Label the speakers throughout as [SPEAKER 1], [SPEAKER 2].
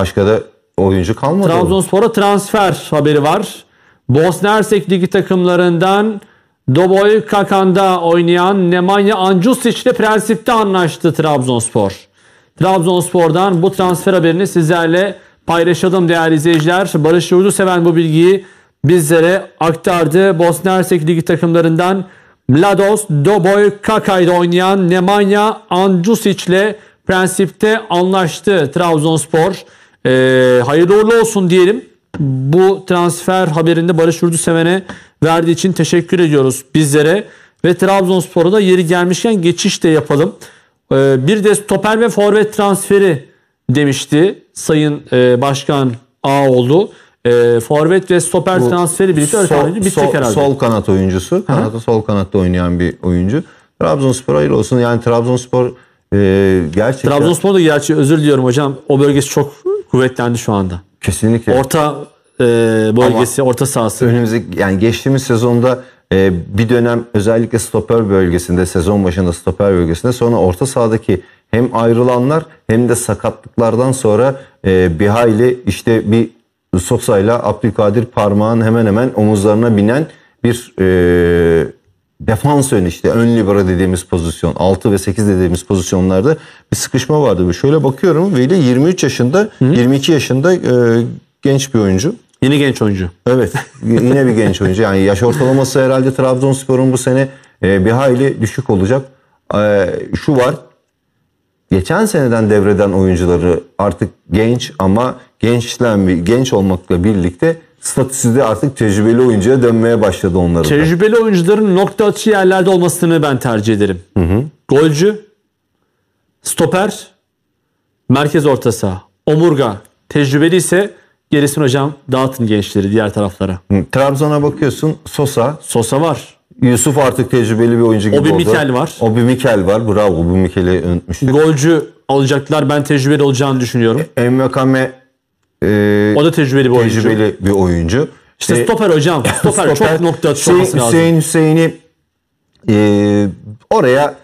[SPEAKER 1] Başka da oyuncu kalmadı.
[SPEAKER 2] Trabzonspor'a transfer haberi var. Bosna Hersek Ligi takımlarından Doboy Kakan'da oynayan Nemanja Ancusic ile prensipte anlaştı Trabzonspor. Trabzonspor'dan bu transfer haberini sizlerle paylaşalım değerli izleyiciler. Barış seven bu bilgiyi bizlere aktardı. Bosna Hersek Ligi takımlarından Mladost Doboy Kakay'da oynayan Nemanja Ancusic ile prensipte anlaştı Trabzonspor. E, hayırlı uğurlu olsun diyelim. Bu transfer haberinde Barış Yurduseven'e verdiği için teşekkür ediyoruz bizlere. Ve Trabzonspor'a da yeri gelmişken geçiş de yapalım. E, bir de stoper ve forvet transferi demişti Sayın e, Başkan Ağoğlu. E, ee, forvet ve stoper Bu transferi birlikte sol, öğretmeni bitecek sol, herhalde. Sol
[SPEAKER 1] kanat oyuncusu. Kanatı sol kanatta oynayan bir oyuncu. Trabzonspor hayırlı olsun. Yani Trabzonspor e, gerçekten...
[SPEAKER 2] da gerçi özür diliyorum hocam. O bölgesi çok
[SPEAKER 1] kuvvetlendi şu anda. Kesinlikle. Orta e, bölgesi, Ama orta sahası. Önümüzdeki yani geçtiğimiz sezonda e, bir dönem özellikle stoper bölgesinde, sezon başında stoper bölgesinde sonra orta sahadaki hem ayrılanlar hem de sakatlıklardan sonra e, bir hayli işte bir Sosa Abdülkadir parmağın hemen hemen omuzlarına binen bir e, defans ön işte ön libero dediğimiz pozisyon 6 ve 8 dediğimiz pozisyonlarda bir sıkışma vardı. Şöyle bakıyorum Veli 23 yaşında Hı. 22 yaşında e, genç bir oyuncu. Yeni genç oyuncu. Evet yine bir genç oyuncu. Yani yaş ortalaması herhalde Trabzonspor'un bu sene e, bir hayli düşük olacak. E, şu var geçen seneden devreden oyuncuları artık genç ama gençlen genç olmakla birlikte statüsü artık tecrübeli oyuncuya dönmeye başladı onların.
[SPEAKER 2] Tecrübeli da. oyuncuların nokta atışı yerlerde olmasını ben tercih ederim. Hı hı. Golcü, stoper, merkez orta saha, omurga. Tecrübeli ise gerisini hocam dağıtın gençleri diğer taraflara. Hı. Trabzon'a bakıyorsun Sosa. Sosa var. Yusuf artık tecrübeli bir oyuncu gibi Obi oldu. Mikel
[SPEAKER 1] var. Obi Mikel var. Bravo. Obi Mikel'i unutmuştuk.
[SPEAKER 2] Golcü alacaklar. Ben tecrübeli olacağını düşünüyorum. Emre Kame
[SPEAKER 1] e, o da tecrübeli bir oyuncu. Tecrübeli bir oyuncu. İşte e, stoper hocam. Stoper, stoper çok nokta atış Hüseyin, lazım. Hüseyin Hüseyin'i e, oraya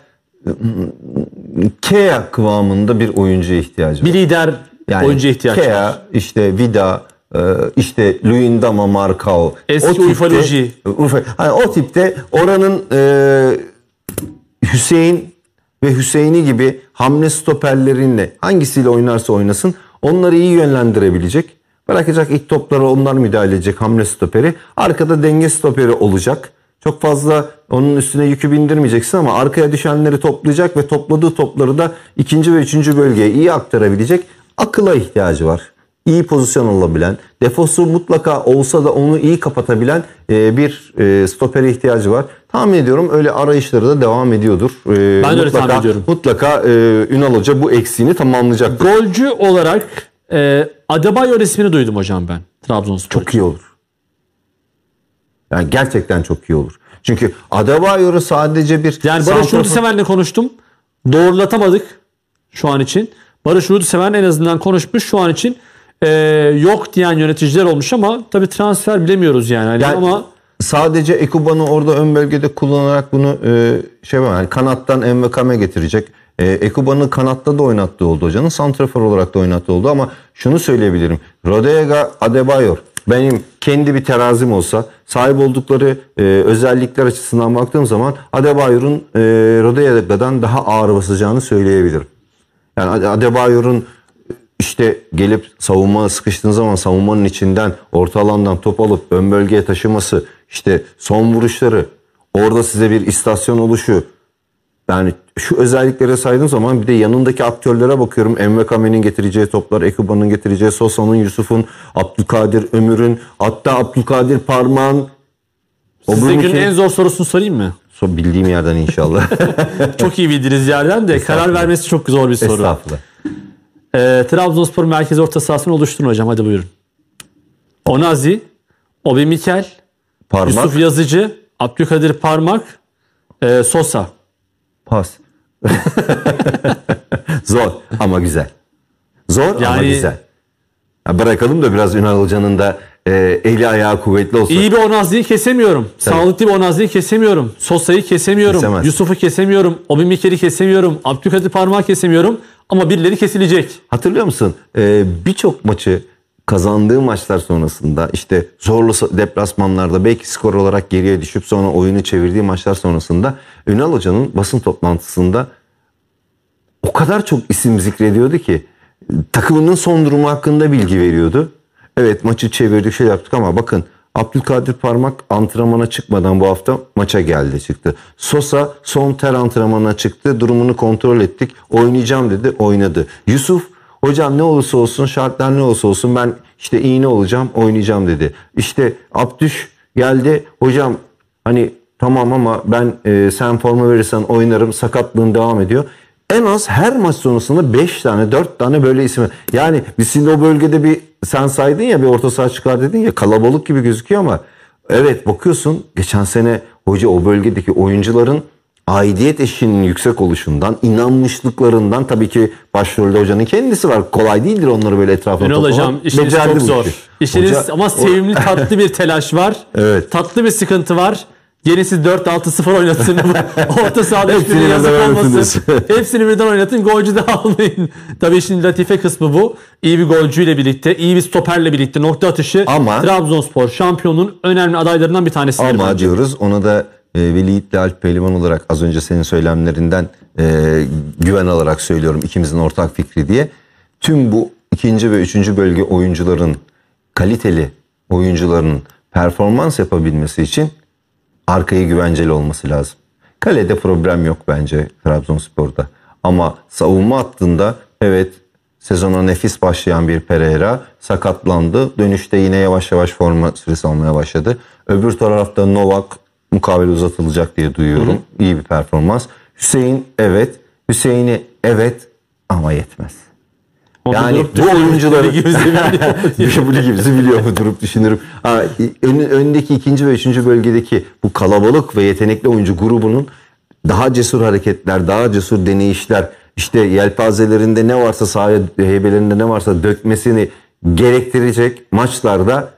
[SPEAKER 1] Kea kıvamında bir oyuncuya ihtiyacı var. Bir lider yani oyuncuya ihtiyacı Kea, var. işte Vida, e, işte Luindama Markao. Eski o tipte, ufoloji. Ufa, hani o tipte oranın e, Hüseyin ve Hüseyin'i gibi hamle stoperlerinle hangisiyle oynarsa oynasın Onları iyi yönlendirebilecek. Bırakacak ilk topları onlar müdahale edecek hamle stoperi. Arkada denge stoperi olacak. Çok fazla onun üstüne yükü bindirmeyeceksin ama arkaya düşenleri toplayacak ve topladığı topları da ikinci ve üçüncü bölgeye iyi aktarabilecek akıla ihtiyacı var iyi pozisyon alabilen, defosu mutlaka olsa da onu iyi kapatabilen e, bir e, stopere ihtiyacı var. Tahmin ediyorum öyle arayışları da devam ediyordur. E, ben mutlaka, öyle tahmin ediyorum. Mutlaka Ünal Hoca bu eksiğini tamamlayacak. Golcü olarak Adebayo ismini duydum hocam ben Trabzonspor Çok iyi olur. Yani gerçekten çok iyi olur. Çünkü Adebayo'yu sadece bir... Yani Barış Santrafor... Seven'le
[SPEAKER 2] konuştum. Doğrulatamadık şu an için. Barış Rudi Seven en azından konuşmuş şu an için e, yok diyen yöneticiler olmuş ama tabii transfer bilemiyoruz yani. yani, yani ama
[SPEAKER 1] sadece Ekuban'ı orada ön bölgede kullanarak bunu e, şey yani kanattan Envekame getirecek. E, Ekuban'ı kanatta da oynattığı oldu hocanın. Santrafor olarak da oynattığı oldu ama şunu söyleyebilirim. Rodega Adebayor benim kendi bir terazim olsa sahip oldukları e, özellikler açısından baktığım zaman Adebayor'un e, Rodega'dan daha ağır basacağını söyleyebilirim. Yani Adebayor'un işte gelip savunmaya sıkıştığın zaman savunmanın içinden orta alandan top alıp ön bölgeye taşıması işte son vuruşları orada size bir istasyon oluşu yani şu özelliklere saydığım zaman bir de yanındaki aktörlere bakıyorum. Emre Kame'nin getireceği toplar, Ekuba'nın getireceği Sosa'nın, Yusuf'un, Abdülkadir Ömür'ün, hatta Abdülkadir Parmağ'ın. Size günün en zor sorusunu sorayım mı? Son bildiğim yerden inşallah. çok iyi
[SPEAKER 2] bildiniz yerden de karar vermesi çok zor bir soru. Estağfurullah. E, Trabzonspor merkez orta sahasını oluşturun hocam hadi buyurun. Onazi, Obi Mikel, Parmak. Yusuf Yazıcı, Abdülkadir Parmak, e, Sosa.
[SPEAKER 1] Pas. Zor ama güzel. Zor yani, ama güzel. Ya bırakalım da biraz Ünal Hoca'nın da e, eli ayağı kuvvetli olsun. İyi bir Onazi'yi kesemiyorum. Tabii.
[SPEAKER 2] Sağlıklı bir Onazi'yi kesemiyorum. Sosa'yı kesemiyorum. Kesemez.
[SPEAKER 1] Yusuf'u kesemiyorum. Obi Mikel'i
[SPEAKER 2] kesemiyorum. Abdülkadir Parmağı kesemiyorum. Ama birileri kesilecek.
[SPEAKER 1] Hatırlıyor musun? Ee, Birçok maçı kazandığı maçlar sonrasında işte zorlu deplasmanlarda belki skor olarak geriye düşüp sonra oyunu çevirdiği maçlar sonrasında Ünal Hoca'nın basın toplantısında o kadar çok isim zikrediyordu ki takımının son durumu hakkında bilgi veriyordu. Evet maçı çevirdik şey yaptık ama bakın Abdülkadir Parmak antrenmana çıkmadan bu hafta maça geldi çıktı. Sosa son ter antrenmana çıktı. Durumunu kontrol ettik. Oynayacağım dedi. Oynadı. Yusuf hocam ne olursa olsun şartlar ne olursa olsun ben işte iğne olacağım oynayacağım dedi. İşte Abdüş geldi. Hocam hani tamam ama ben e, sen forma verirsen oynarım sakatlığın devam ediyor en az her maç sonrasında 5 tane 4 tane böyle isim. Yani biz şimdi o bölgede bir sen saydın ya bir orta saha çıkar dedin ya kalabalık gibi gözüküyor ama evet bakıyorsun geçen sene hoca o bölgedeki oyuncuların aidiyet eşiğinin yüksek oluşundan, inanmışlıklarından tabii ki başrolde hocanın kendisi var. Kolay değildir onları böyle etrafına toplamak. hocam işiniz çok zor. İşiniz Hoca, ama sevimli o...
[SPEAKER 2] tatlı bir telaş var.
[SPEAKER 1] evet. Tatlı
[SPEAKER 2] bir sıkıntı var. Yenisi 4-6-0 oynatın. Orta sahada hiçbirine yazık olmasın. Hepsini birden oynatın. Golcü de almayın. Tabii işin latife kısmı bu. İyi bir golcüyle birlikte, iyi bir stoperle birlikte nokta atışı ama, Trabzonspor şampiyonun önemli adaylarından bir tanesi. Ama bence. diyoruz
[SPEAKER 1] ona da e, Veli İtli Alp Pehlivan olarak az önce senin söylemlerinden e, güven alarak söylüyorum ikimizin ortak fikri diye. Tüm bu ikinci ve üçüncü bölge oyuncuların kaliteli oyuncuların performans yapabilmesi için arkaya güvenceli olması lazım. Kalede problem yok bence Trabzonspor'da. Ama savunma hattında evet sezona nefis başlayan bir Pereira sakatlandı. Dönüşte yine yavaş yavaş forma süresi almaya başladı. Öbür tarafta Novak mukabele uzatılacak diye duyuyorum. Hı hı. İyi bir performans. Hüseyin evet. Hüseyin'i evet ama yetmez yani bu oyuncuları gibi bu ligimizi biliyor mu durup düşünürüm. Ha, ön, öndeki ikinci ve üçüncü bölgedeki bu kalabalık ve yetenekli oyuncu grubunun daha cesur hareketler, daha cesur deneyişler, işte yelpazelerinde ne varsa sahaya heybelerinde ne varsa dökmesini gerektirecek maçlarda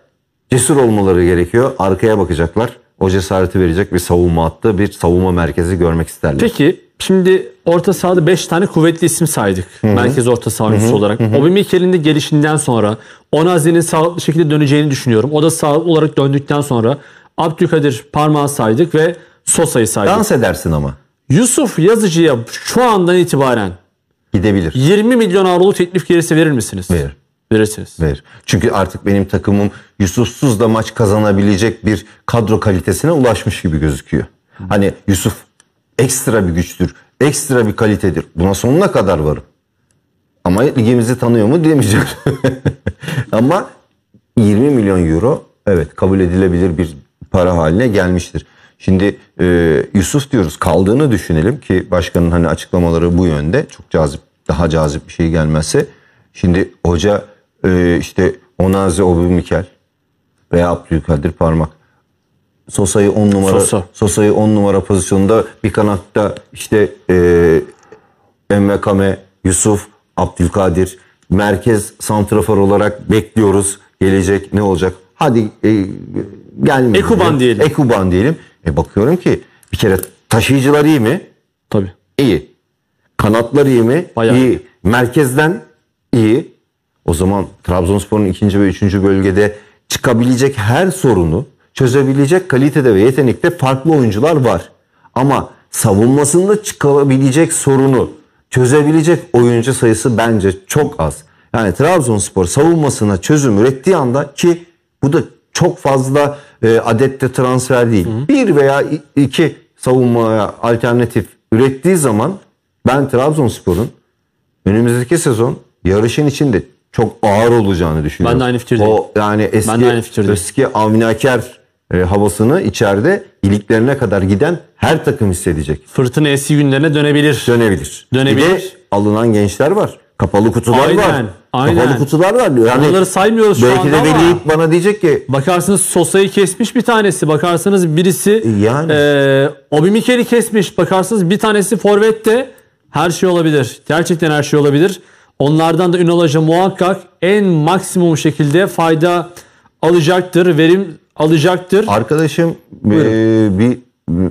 [SPEAKER 1] cesur olmaları gerekiyor. Arkaya bakacaklar. O cesareti verecek bir savunma hattı, bir savunma merkezi görmek isterler.
[SPEAKER 2] Peki Şimdi orta sahada 5 tane kuvvetli isim saydık. Hı-hı. Merkez orta saha oyuncusu olarak. Obi Mikel'in de gelişinden sonra Onazi'nin sağlıklı şekilde döneceğini düşünüyorum. O da sağlıklı olarak döndükten sonra Abdülkadir parmağı saydık ve Sosa'yı saydık. Dans edersin ama. Yusuf Yazıcı'ya şu andan itibaren gidebilir. 20 milyon avrolu teklif gelirse verir misiniz? Verir.
[SPEAKER 1] Verirsiniz. Verir. Çünkü artık benim takımım Yusufsuz da maç kazanabilecek bir kadro kalitesine ulaşmış gibi gözüküyor. Hani Yusuf ekstra bir güçtür, ekstra bir kalitedir. Buna sonuna kadar varım. Ama ligimizi tanıyor mu diyemeyeceğim. Ama 20 milyon euro evet kabul edilebilir bir para haline gelmiştir. Şimdi e, Yusuf diyoruz kaldığını düşünelim ki başkanın hani açıklamaları bu yönde çok cazip daha cazip bir şey gelmezse. Şimdi hoca e, işte Onazi Obi Mikel veya Abdülkadir Parmak Sosa'yı 10 numara Sosa. Sosa'yı 10 numara pozisyonunda bir kanatta işte e, Emre Kame, Yusuf, Abdülkadir merkez santrafor olarak bekliyoruz. Gelecek ne olacak? Hadi e, gelmiyor. Ekuban diyelim. Ekuban diyelim. E bakıyorum ki bir kere taşıyıcılar iyi mi? Tabii. İyi. Kanatlar iyi mi? Bayağı. İyi. Merkezden iyi. O zaman Trabzonspor'un ikinci ve üçüncü bölgede çıkabilecek her sorunu çözebilecek kalitede ve yetenekte farklı oyuncular var. Ama savunmasında çıkabilecek sorunu çözebilecek oyuncu sayısı bence çok az. Yani Trabzonspor savunmasına çözüm ürettiği anda ki bu da çok fazla e, adette transfer değil. Hı hı. Bir veya iki savunmaya alternatif ürettiği zaman ben Trabzonspor'un önümüzdeki sezon yarışın içinde çok ağır olacağını düşünüyorum. Ben de aynı fikirdeyim. O yani eski eski avnaker e, havasını içeride iliklerine kadar giden her takım hissedecek.
[SPEAKER 2] Fırtına eski günlerine dönebilir.
[SPEAKER 1] Dönebilir. Dönebilir. Bir de alınan gençler var. Kapalı kutular aynen, var. Aynen. Kapalı kutular var. Yani Onları saymıyoruz şu belki anda Belki de Veli
[SPEAKER 2] bana diyecek ki. Bakarsınız Sosa'yı kesmiş bir tanesi. Bakarsınız birisi e, yani. e, Obi Mikel'i kesmiş. Bakarsınız bir tanesi Forvet'te. Her şey olabilir. Gerçekten her şey olabilir. Onlardan da Ünal Hoca muhakkak en maksimum şekilde fayda alacaktır. Verim alacaktır. Arkadaşım
[SPEAKER 1] e, bir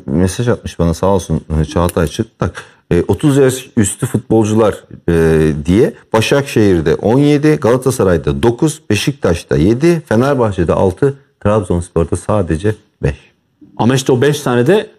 [SPEAKER 1] mesaj atmış bana sağ olsun hani Çağatay Çıtlak. E, 30 yaş üstü futbolcular e, diye Başakşehir'de 17, Galatasaray'da 9, Beşiktaş'ta 7, Fenerbahçe'de 6, Trabzonspor'da sadece 5.
[SPEAKER 2] Ama işte o 5 tane de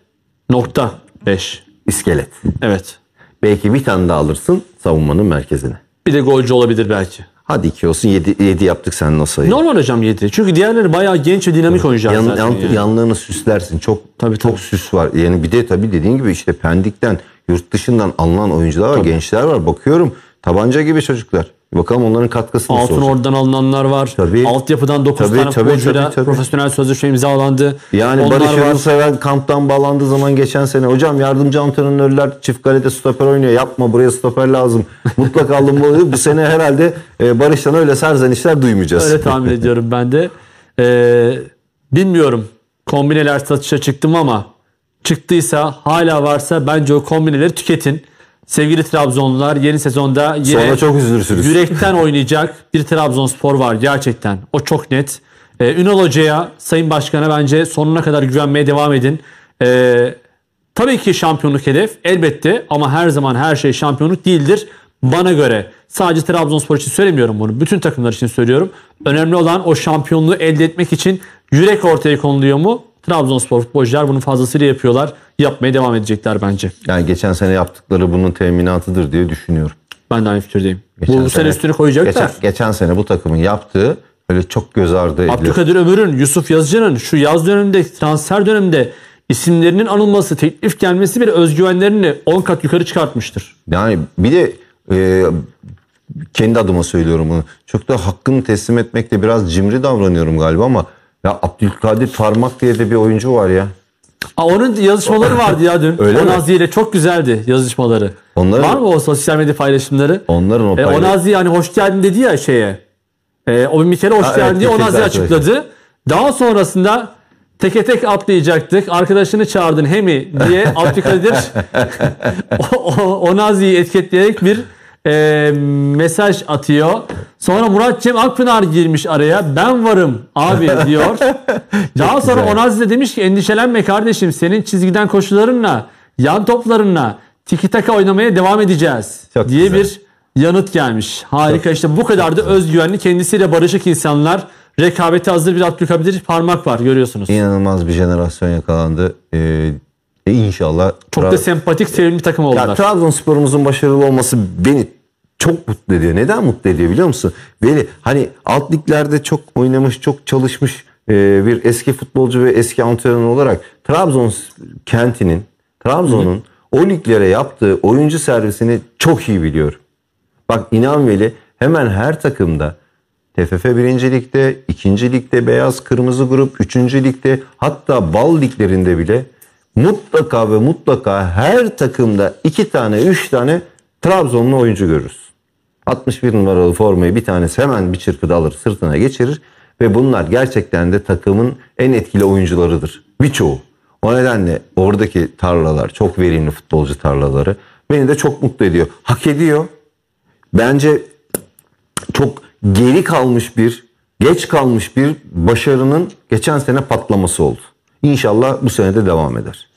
[SPEAKER 2] nokta 5. İskelet. Evet. Belki bir tane daha alırsın savunmanın merkezine.
[SPEAKER 1] Bir de golcü olabilir belki. Hadi 2 olsun 7, 7 yaptık sen o sayıyı. Normal hocam 7. Çünkü diğerleri bayağı genç ve dinamik oyuncular yan, Yan, yani. Yanlarını süslersin. Çok tabii, çok tabii. süs var. Yani bir de tabii dediğin gibi işte Pendik'ten, yurt dışından alınan oyuncular var, tabii. gençler var. Bakıyorum tabanca gibi çocuklar. Bakalım onların katkısı nasıl Altın oradan
[SPEAKER 2] alınanlar var. Tabii. Altyapıdan 9 tabii, tane tabii, futbolcuyla tabii, tabii. profesyonel sözleşme imzalandı. Yani Onlar Barış Yunussever
[SPEAKER 1] kamptan bağlandığı zaman geçen sene hocam yardımcı antrenörler çift kalede stoper oynuyor. Yapma buraya stoper lazım. Mutlaka alınmalı. Bu sene herhalde e, Barış'tan öyle serzenişler duymayacağız. Öyle
[SPEAKER 2] tahmin ediyorum ben de. Ee, bilmiyorum kombineler satışa çıktım ama çıktıysa hala varsa bence o kombineleri tüketin. Sevgili Trabzonlular yeni sezonda yine Sonra çok üzülürsünüz. yürekten oynayacak bir Trabzonspor var gerçekten. O çok net. Ee, Ünal Hoca'ya, Sayın Başkan'a bence sonuna kadar güvenmeye devam edin. Ee, tabii ki şampiyonluk hedef elbette ama her zaman her şey şampiyonluk değildir. Bana göre sadece Trabzonspor için söylemiyorum bunu. Bütün takımlar için söylüyorum. Önemli olan o şampiyonluğu elde etmek için yürek ortaya konuluyor mu? Trabzonspor futbolcular bunu fazlasıyla yapıyorlar. Yapmaya devam edecekler bence.
[SPEAKER 1] Yani geçen sene yaptıkları bunun teminatıdır diye düşünüyorum. Ben de aynı fikirdeyim. Geçen bu, bu sene, sene üstünü koyacaklar. Geçen, geçen sene bu takımın yaptığı öyle çok göz ardı ediliyor. Abdülkadir
[SPEAKER 2] Ömür'ün, Yusuf Yazıcı'nın şu yaz döneminde, transfer döneminde isimlerinin anılması, teklif gelmesi bile özgüvenlerini 10 kat yukarı çıkartmıştır.
[SPEAKER 1] Yani bir de e, kendi adıma söylüyorum bunu. Çok da hakkını teslim etmekte biraz cimri davranıyorum galiba ama ya Abdülkadir Parmak diye de bir oyuncu var ya.
[SPEAKER 2] Aa, onun yazışmaları vardı ya dün. Öyle Onazi ile çok güzeldi yazışmaları. Onların, var mı o sosyal medya paylaşımları? Onların o E, paylaş- Onazi yani hoş geldin dedi ya şeye. E, o bir kere hoş Ha, geldin diye Onazi Twitter'da açıkladı. Daha sonrasında teke tek atlayacaktık. Arkadaşını çağırdın Hemi diye Abdülkadir o- o- Onazi'yi etiketleyerek bir e, mesaj atıyor. Sonra Murat Cem Akpınar girmiş araya. Ben varım abi diyor. Daha sonra güzel. Onaz da demiş ki endişelenme kardeşim senin çizgiden koşularınla, yan toplarınla tiki taka oynamaya devam edeceğiz Çok diye güzel. bir yanıt gelmiş. Harika Çok işte bu kadar da özgüvenli kendisiyle barışık insanlar. rekabeti hazır bir Abdülkadir parmak var görüyorsunuz.
[SPEAKER 1] İnanılmaz bir jenerasyon yakalandı. Ee, e, inşallah. Çok Tra- da sempatik, sevimli takım oldular. Ya, Trabzonspor'umuzun başarılı olması beni çok mutlu ediyor. Neden mutlu ediyor biliyor musun? Veli hani alt liglerde çok oynamış, çok çalışmış e, bir eski futbolcu ve eski antrenör olarak Trabzon kentinin, Trabzon'un o liglere yaptığı oyuncu servisini çok iyi biliyorum. Bak inan Veli hemen her takımda TFF 1. Lig'de, 2. Lig'de beyaz kırmızı grup, 3. Lig'de hatta bal liglerinde bile mutlaka ve mutlaka her takımda iki tane, üç tane Trabzonlu oyuncu görürüz. 61 numaralı formayı bir tanesi hemen bir çırpıda alır sırtına geçirir ve bunlar gerçekten de takımın en etkili oyuncularıdır. Birçoğu. O nedenle oradaki tarlalar çok verimli futbolcu tarlaları beni de çok mutlu ediyor. Hak ediyor. Bence çok geri kalmış bir, geç kalmış bir başarının geçen sene patlaması oldu. İnşallah bu senede devam eder.